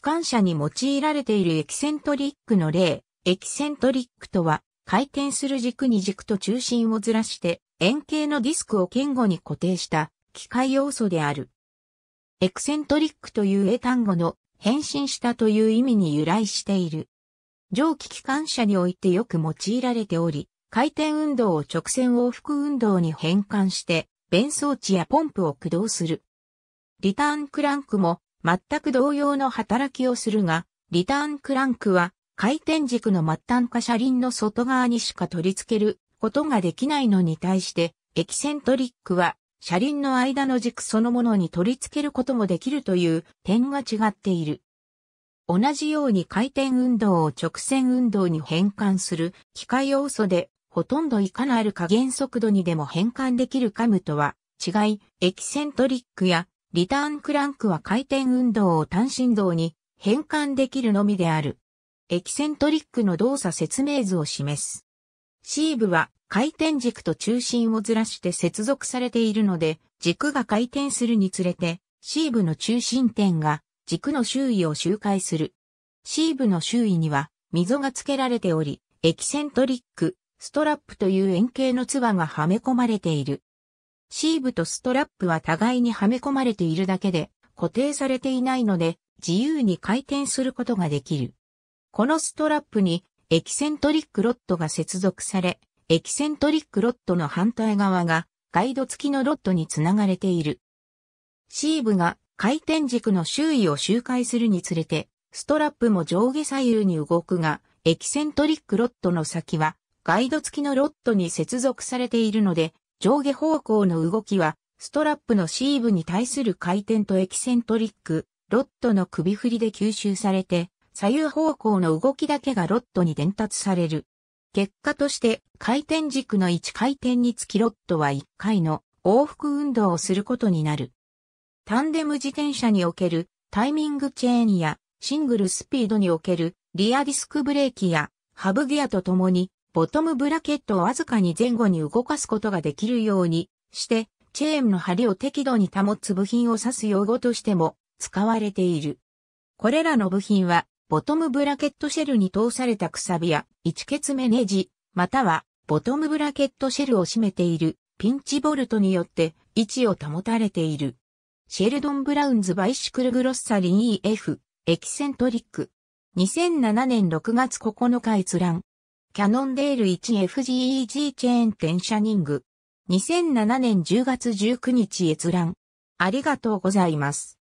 機関車に用いられているエキセントリックの例、エキセントリックとは、回転する軸に軸と中心をずらして、円形のディスクを堅固に固定した機械要素である。エクセントリックという英単語の変身したという意味に由来している。蒸気機関車においてよく用いられており、回転運動を直線往復運動に変換して、弁装置やポンプを駆動する。リターンクランクも全く同様の働きをするが、リターンクランクは回転軸の末端か車輪の外側にしか取り付けることができないのに対して、エキセントリックは車輪の間の軸そのものに取り付けることもできるという点が違っている。同じように回転運動を直線運動に変換する機械要素で、ほとんどいかなる加減速度にでも変換できるカムとは違い、エキセントリックやリターンクランクは回転運動を単振動に変換できるのみである。エキセントリックの動作説明図を示す。シーブは回転軸と中心をずらして接続されているので、軸が回転するにつれて、シーブの中心点が軸の周囲を周回する。シーブの周囲には溝が付けられており、エキセントリック、ストラップという円形のツバがはめ込まれている。シーブとストラップは互いにはめ込まれているだけで固定されていないので自由に回転することができる。このストラップにエキセントリックロッドが接続され、エキセントリックロッドの反対側がガイド付きのロッドにつながれている。シーブが回転軸の周囲を周回するにつれて、ストラップも上下左右に動くが、エキセントリックロッドの先はガイド付きのロッドに接続されているので、上下方向の動きは、ストラップのシーブに対する回転とエキセントリック、ロットの首振りで吸収されて、左右方向の動きだけがロットに伝達される。結果として、回転軸の1回転につきロットは1回の往復運動をすることになる。タンデム自転車におけるタイミングチェーンやシングルスピードにおけるリアディスクブレーキやハブギアとともにボトムブラケットをわずかに前後に動かすことができるようにして、チェーンの針を適度に保つ部品を指す用語としても使われている。これらの部品は、ボトムブラケットシェルに通されたくさびや、一結目ネジ、または、ボトムブラケットシェルを締めているピンチボルトによって位置を保たれている。シェルドン・ブラウンズ・バイシクル・グロッサリン EF、エキセントリック。2007年6月9日閲覧。キャノンデール 1FGEG チェーン転写ング。2007年10月19日閲覧。ありがとうございます。